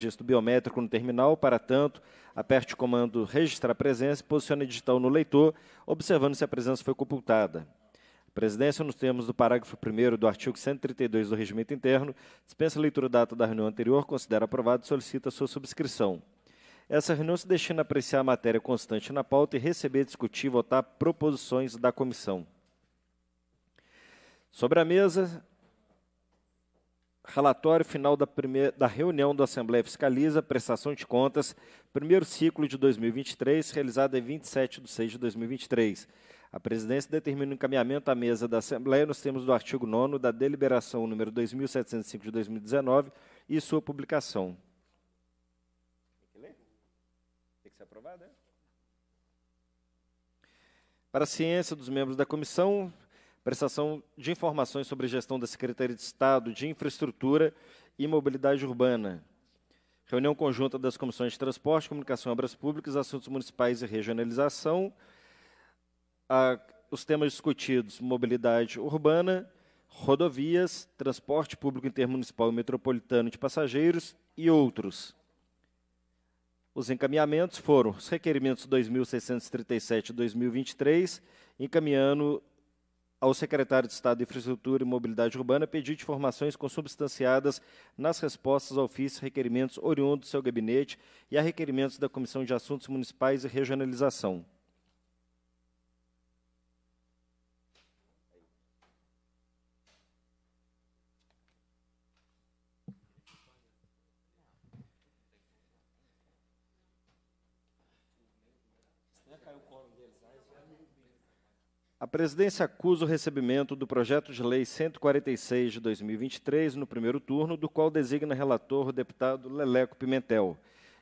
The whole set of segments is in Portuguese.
registro biométrico no terminal. Para tanto, aperte o comando Registrar Presença e posicione digital no leitor, observando se a presença foi compultada. A presidência, nos termos do parágrafo 1 do artigo 132 do Regimento Interno, dispensa a leitura da data da reunião anterior, considera aprovado e solicita sua subscrição. Essa reunião se destina a apreciar a matéria constante na pauta e receber, discutir e votar proposições da comissão. Sobre a mesa, Relatório final da, primeira, da reunião da Assembleia Fiscaliza, prestação de contas, primeiro ciclo de 2023, realizada em 27 de 6 de 2023. A presidência determina o encaminhamento à mesa da Assembleia nos termos do artigo 9 da deliberação número 2705 de 2019 e sua publicação. Tem que ler? Tem que ser aprovado, é? Para a ciência dos membros da comissão, prestação de informações sobre gestão da Secretaria de Estado de Infraestrutura e Mobilidade Urbana. Reunião conjunta das comissões de Transporte, Comunicação e Obras Públicas, Assuntos Municipais e Regionalização. A, os temas discutidos: mobilidade urbana, rodovias, transporte público intermunicipal e metropolitano de passageiros e outros. Os encaminhamentos foram os requerimentos 2637 e 2023, encaminhando ao secretário de Estado de Infraestrutura e Mobilidade Urbana pedir informações consubstanciadas nas respostas a ofícios, requerimentos oriundos do seu gabinete e a requerimentos da Comissão de Assuntos Municipais e Regionalização. A presidência acusa o recebimento do projeto de lei 146 de 2023 no primeiro turno, do qual designa relator o deputado Leleco Pimentel,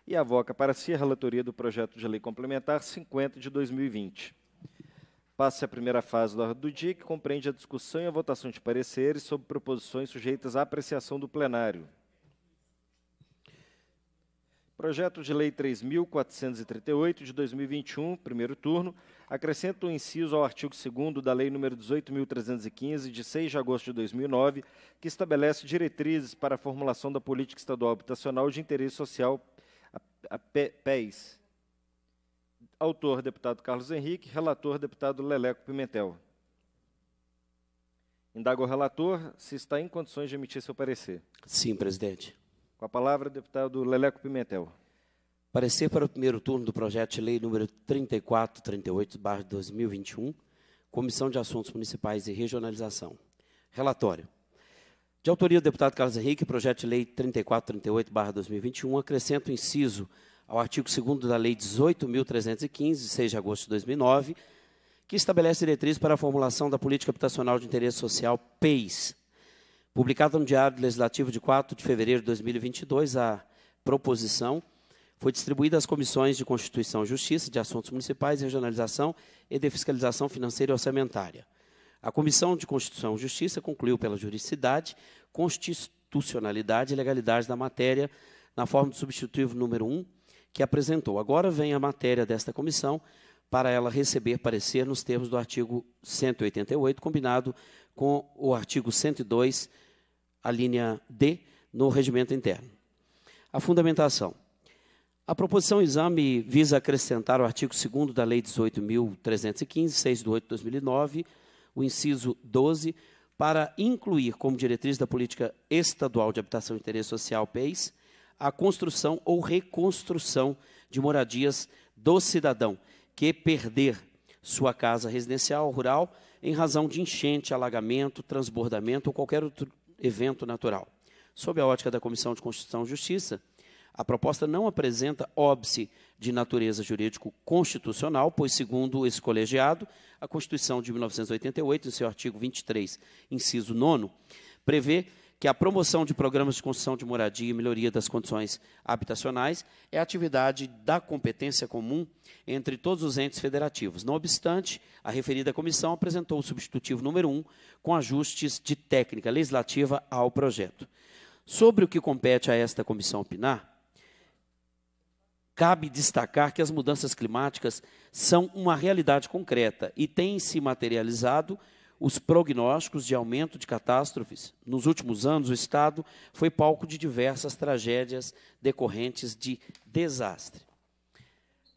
e avoca para si a relatoria do projeto de lei complementar 50 de 2020. Passa a primeira fase da ordem do dia, que compreende a discussão e a votação de pareceres sobre proposições sujeitas à apreciação do plenário. Projeto de Lei 3.438 de 2021, primeiro turno, acrescenta o um inciso ao artigo 2 da Lei nº 18.315, de 6 de agosto de 2009, que estabelece diretrizes para a formulação da política estadual habitacional de interesse social, a PES. Autor, deputado Carlos Henrique. Relator, deputado Leleco Pimentel. Indago ao relator se está em condições de emitir seu parecer. Sim, presidente. Com a palavra, deputado Leleco Pimentel. Parecer para o primeiro turno do projeto de lei número 3438/2021, Comissão de Assuntos Municipais e Regionalização. Relatório. De autoria do deputado Carlos Henrique, projeto de lei 3438/2021 acrescenta o inciso ao artigo 2 da lei 18.315, de 6 de agosto de 2009, que estabelece diretrizes para a formulação da política habitacional de interesse social PEIS. Publicada no Diário Legislativo de 4 de fevereiro de 2022, a proposição foi distribuída às comissões de Constituição e Justiça, de Assuntos Municipais, Regionalização e de Fiscalização Financeira e Orçamentária. A Comissão de Constituição e Justiça concluiu pela juridicidade, constitucionalidade e legalidade da matéria, na forma do substitutivo número 1, que apresentou. Agora vem a matéria desta comissão para ela receber parecer nos termos do artigo 188, combinado com o artigo 102, a linha D, no regimento interno. A fundamentação. A proposição exame visa acrescentar o artigo 2 da Lei 18.315, 6 de 8 de 2009, o inciso 12, para incluir como diretriz da Política Estadual de Habitação e Interesse Social, PEIS, a construção ou reconstrução de moradias do cidadão que perder sua casa residencial ou rural em razão de enchente, alagamento, transbordamento ou qualquer outro evento natural. Sob a ótica da Comissão de Constituição e Justiça, a proposta não apresenta óbice de natureza jurídico-constitucional, pois, segundo esse colegiado, a Constituição de 1988, em seu artigo 23, inciso 9, prevê que a promoção de programas de construção de moradia e melhoria das condições habitacionais é atividade da competência comum entre todos os entes federativos. Não obstante, a referida comissão apresentou o substitutivo número 1 com ajustes de técnica legislativa ao projeto. Sobre o que compete a esta comissão opinar, Cabe destacar que as mudanças climáticas são uma realidade concreta e têm se materializado os prognósticos de aumento de catástrofes. Nos últimos anos, o Estado foi palco de diversas tragédias decorrentes de desastres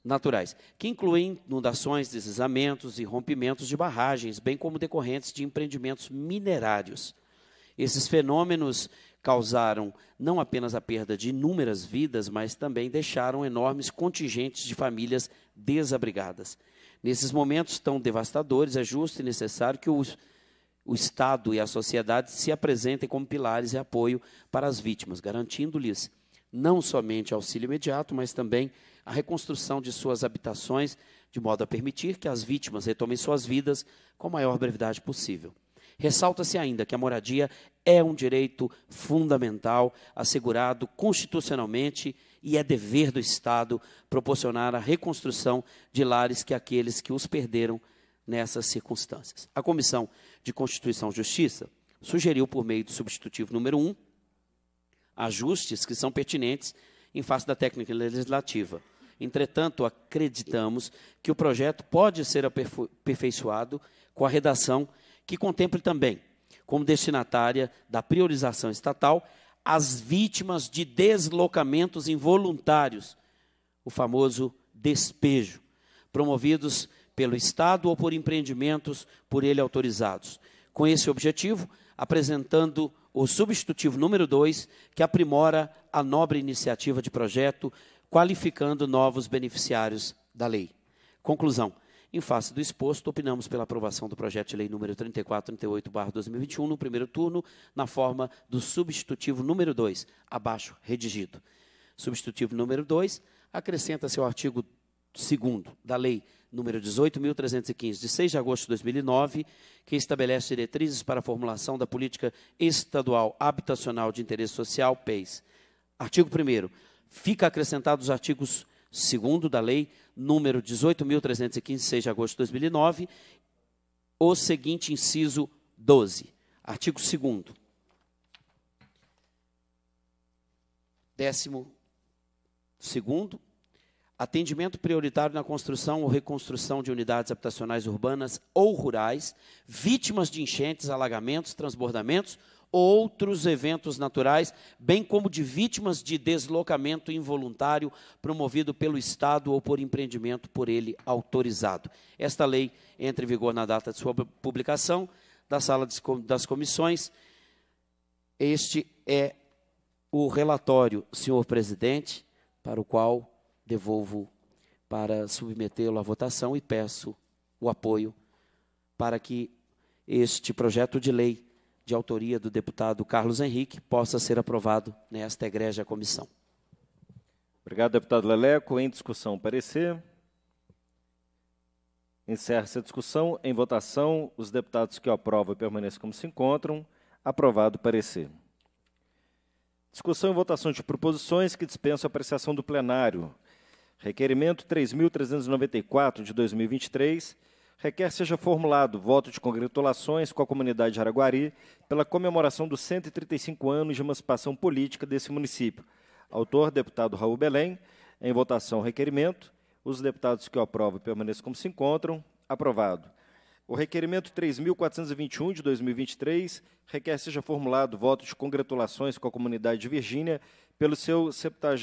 naturais, que incluem inundações, deslizamentos e rompimentos de barragens, bem como decorrentes de empreendimentos minerários. Esses fenômenos causaram não apenas a perda de inúmeras vidas, mas também deixaram enormes contingentes de famílias desabrigadas. Nesses momentos tão devastadores, é justo e necessário que o, o Estado e a sociedade se apresentem como pilares e apoio para as vítimas, garantindo-lhes não somente auxílio imediato, mas também a reconstrução de suas habitações, de modo a permitir que as vítimas retomem suas vidas com a maior brevidade possível. Ressalta-se ainda que a moradia é um direito fundamental assegurado constitucionalmente e é dever do Estado proporcionar a reconstrução de lares que aqueles que os perderam nessas circunstâncias. A Comissão de Constituição e Justiça sugeriu, por meio do substitutivo número 1, ajustes que são pertinentes em face da técnica legislativa. Entretanto, acreditamos que o projeto pode ser aperfeiçoado com a redação que contemple também, como destinatária da priorização estatal, as vítimas de deslocamentos involuntários, o famoso despejo, promovidos pelo Estado ou por empreendimentos por ele autorizados. Com esse objetivo, apresentando o substitutivo número 2, que aprimora a nobre iniciativa de projeto, qualificando novos beneficiários da lei. Conclusão. Em face do exposto, opinamos pela aprovação do projeto de lei número 3438/2021 no primeiro turno, na forma do substitutivo número 2, abaixo redigido. Substitutivo número 2 acrescenta-se ao artigo 2 da lei número 18.315, de 6 de agosto de 2009, que estabelece diretrizes para a formulação da política estadual habitacional de interesse social, PEIS. Artigo 1 Fica acrescentado os artigos segundo da lei número 18.315, 6 de agosto de 2009, o seguinte inciso 12, artigo 2 Décimo segundo, atendimento prioritário na construção ou reconstrução de unidades habitacionais urbanas ou rurais, vítimas de enchentes, alagamentos, transbordamentos outros eventos naturais, bem como de vítimas de deslocamento involuntário promovido pelo Estado ou por empreendimento por ele autorizado. Esta lei entra em vigor na data de sua publicação da sala das comissões. Este é o relatório, senhor presidente, para o qual devolvo para submetê-lo à votação e peço o apoio para que este projeto de lei de autoria do deputado Carlos Henrique, possa ser aprovado nesta egrégia comissão. Obrigado, deputado Leleco. Em discussão, parecer. Encerra-se a discussão. Em votação, os deputados que aprovam permaneçam como se encontram. Aprovado o parecer. Discussão e votação de proposições que dispensam a apreciação do plenário. Requerimento 3.394 de 2023 requer seja formulado voto de congratulações com a comunidade de Araguari pela comemoração dos 135 anos de emancipação política desse município. Autor, deputado Raul Belém. Em votação, requerimento. Os deputados que o aprovam permaneçam como se encontram. Aprovado. O requerimento 3.421 de 2023 requer seja formulado voto de congratulações com a comunidade de Virgínia pelo seu 70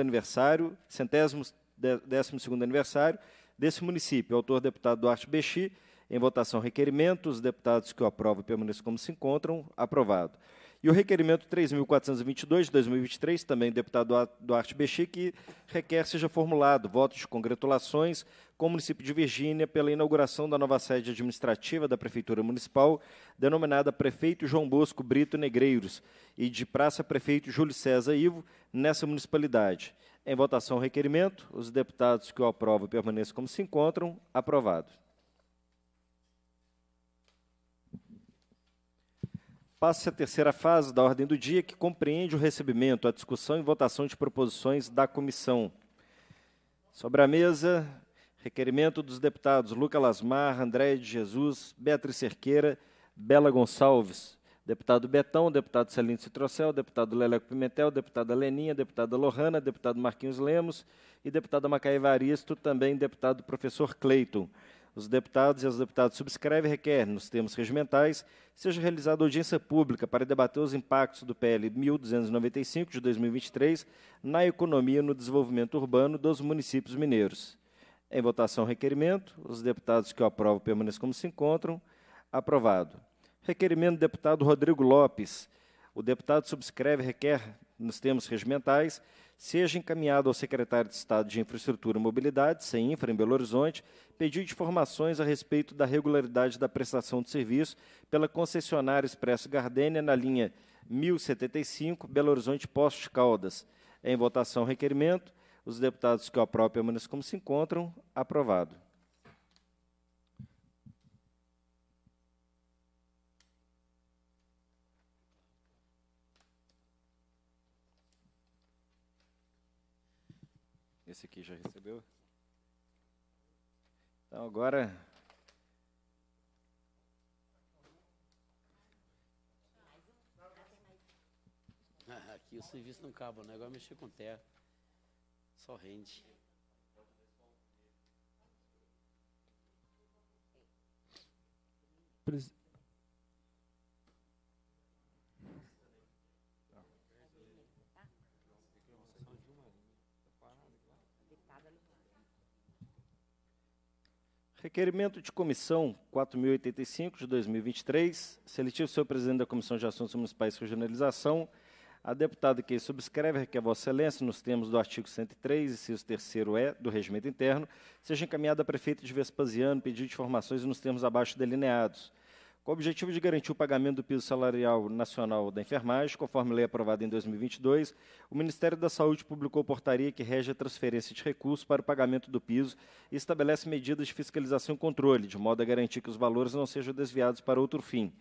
aniversário, centésimo 12 aniversário, desse município. Autor, deputado Duarte Bexi. Em votação, requerimento. Os deputados que o aprovam permaneçam como se encontram. Aprovado. E o requerimento 3.422 de 2023, também deputado Duarte Bexi, que requer seja formulado voto de congratulações com o município de Virgínia pela inauguração da nova sede administrativa da Prefeitura Municipal, denominada Prefeito João Bosco Brito Negreiros, e de Praça Prefeito Júlio César Ivo, nessa municipalidade. Em votação o requerimento, os deputados que o aprovam permaneçam como se encontram. Aprovado. Passa a terceira fase da ordem do dia, que compreende o recebimento, a discussão e votação de proposições da comissão. Sobre a mesa, requerimento dos deputados Luca Lasmar, André de Jesus, Beatriz Cerqueira, Bela Gonçalves, deputado Betão, deputado Celino Citrocel, deputado Leleco Pimentel, deputada Leninha, deputada Lohana, deputado Marquinhos Lemos e deputada Macaia Aristo, também deputado professor Cleiton. Os deputados e as deputadas subscrevem e requer, nos termos regimentais, seja realizada audiência pública para debater os impactos do PL 1295 de 2023 na economia e no desenvolvimento urbano dos municípios mineiros. Em votação, requerimento. Os deputados que o aprovam permaneçam como se encontram. Aprovado. Requerimento do deputado Rodrigo Lopes. O deputado subscreve requer, nos termos regimentais, seja encaminhado ao secretário de Estado de Infraestrutura e Mobilidade, sem infra, em Belo Horizonte, pedido de informações a respeito da regularidade da prestação de serviço pela concessionária Expresso Gardênia na linha 1075, Belo Horizonte Postos Caldas. Em votação, requerimento. Os deputados que o apropriam permaneçam como se encontram. Aprovado. Esse aqui já recebeu? Então agora. Ah, aqui o serviço não acaba, o negócio é mexer com terra. Só rende. Requerimento de comissão 4085 de 2023, seletivo seu presidente da Comissão de Assuntos Municipais e Regionalização, a deputada que subscreve requer é Vossa Excelência, nos termos do artigo 103, inciso 3 E é, do Regimento Interno, seja encaminhada à prefeita de Vespasiano pedido de informações nos termos abaixo delineados com o objetivo de garantir o pagamento do piso salarial nacional da enfermagem, conforme lei aprovada em 2022, o Ministério da Saúde publicou portaria que rege a transferência de recursos para o pagamento do piso e estabelece medidas de fiscalização e controle, de modo a garantir que os valores não sejam desviados para outro fim.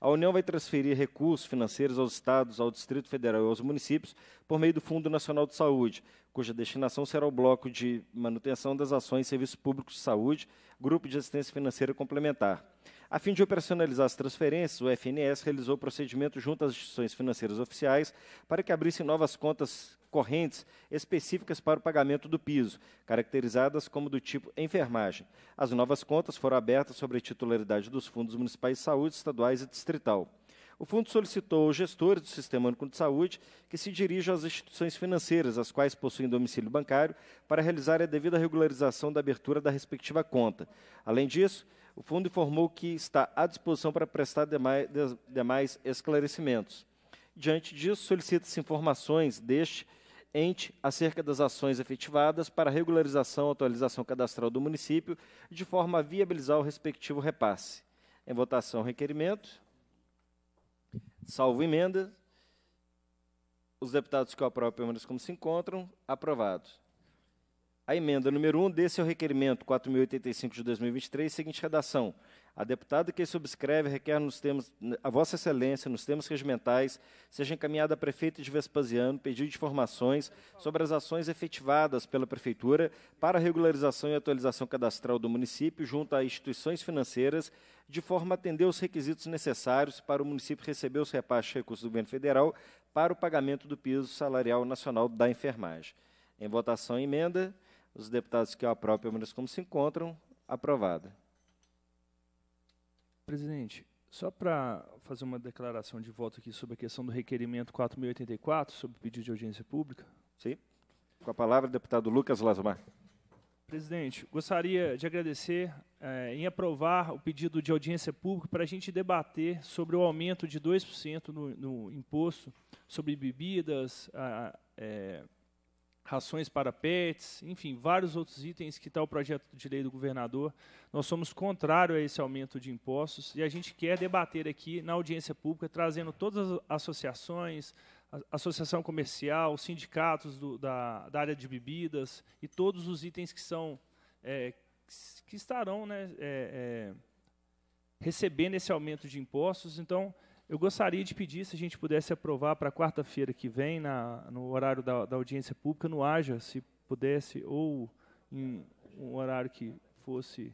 A União vai transferir recursos financeiros aos estados, ao Distrito Federal e aos municípios por meio do Fundo Nacional de Saúde, cuja destinação será o bloco de manutenção das ações e serviços públicos de saúde, grupo de assistência financeira complementar. A fim de operacionalizar as transferências, o FNS realizou o procedimento junto às instituições financeiras oficiais para que abrissem novas contas correntes específicas para o pagamento do piso, caracterizadas como do tipo enfermagem. As novas contas foram abertas sobre a titularidade dos fundos municipais de saúde, estaduais e distrital. O fundo solicitou aos gestores do Sistema Único de Saúde que se dirijam às instituições financeiras, as quais possuem domicílio bancário, para realizar a devida regularização da abertura da respectiva conta. Além disso, o fundo informou que está à disposição para prestar demais, demais esclarecimentos. Diante disso, solicita-se informações deste ente acerca das ações efetivadas para regularização e atualização cadastral do município, de forma a viabilizar o respectivo repasse. Em votação, requerimento. Salvo emenda. Os deputados que o aprovam permaneçam como se encontram. Aprovado. A emenda número 1 desse é o requerimento 4085 de 2023, seguinte redação. A deputada que subscreve requer nos termos, a Vossa Excelência, nos termos regimentais, seja encaminhada à prefeita de Vespasiano pedido de informações sobre as ações efetivadas pela Prefeitura para a regularização e atualização cadastral do município junto a instituições financeiras, de forma a atender os requisitos necessários para o município receber os repasses de recursos do governo federal para o pagamento do piso salarial nacional da enfermagem. Em votação, emenda. Os deputados que o aprovam, pelo menos como se encontram, aprovada. Presidente, só para fazer uma declaração de voto aqui sobre a questão do requerimento 4084, sobre pedido de audiência pública. Sim. Com a palavra, deputado Lucas Lasmar. Presidente, gostaria de agradecer eh, em aprovar o pedido de audiência pública para a gente debater sobre o aumento de 2% no, no imposto sobre bebidas, eh, rações para pets, enfim, vários outros itens que está o projeto de lei do governador. Nós somos contrários a esse aumento de impostos e a gente quer debater aqui na audiência pública, trazendo todas as associações, associação comercial, sindicatos do, da, da, área de bebidas e todos os itens que são é, que estarão né, é, é, recebendo esse aumento de impostos. Então, eu gostaria de pedir se a gente pudesse aprovar para quarta-feira que vem, na, no horário da, da, audiência pública, no AJA, se pudesse, ou em um horário que fosse.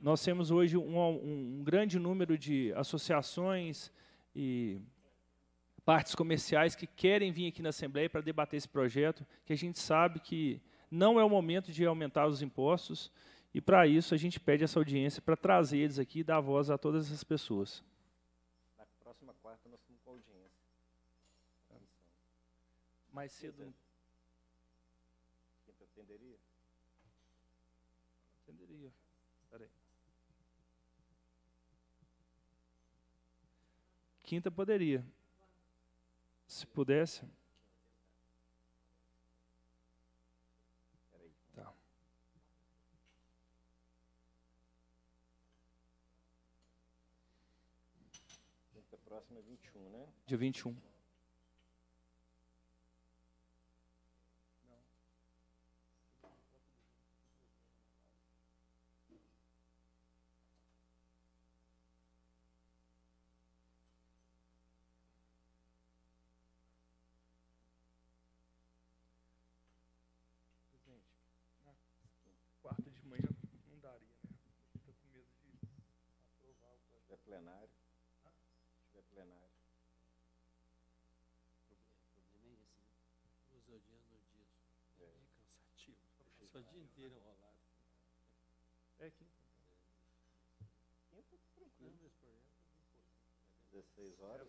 Nós temos hoje um, um grande número de associações e partes comerciais que querem vir aqui na Assembleia para debater esse projeto, que a gente sabe que não é o momento de aumentar os impostos, e para isso a gente pede essa audiência para trazer eles aqui e dar voz a todas essas pessoas. mais cedo. Quem te atenderia? Atenderia. Quinta poderia. Se pudesse. Tá. Quinta próxima é 21, né? Dia 21. plenário. Se tiver plenário. problema é esse, né? Duas horinhas no dia. É, é cansativo. Só o dia inteiro enrolado. É aqui. É. Eu estou tranquilo. Não, 16 horas.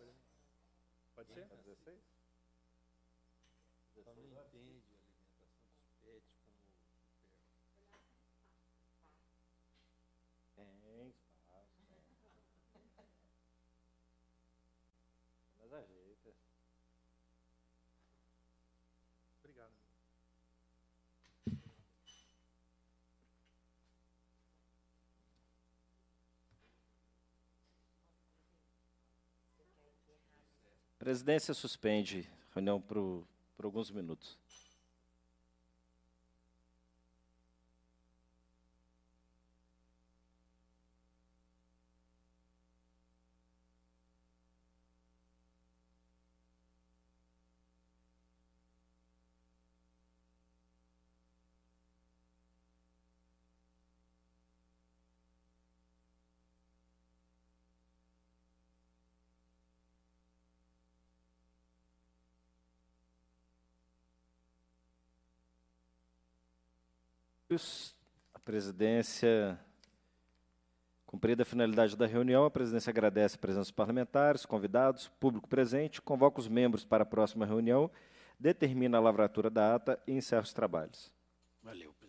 Pode ser? 16? Tá Só não entende. Presidência suspende reunião por, por alguns minutos. A presidência, cumprida a finalidade da reunião, a presidência agradece a presença dos parlamentares, convidados, público presente, convoca os membros para a próxima reunião, determina a lavratura da ata e encerra os trabalhos. Valeu.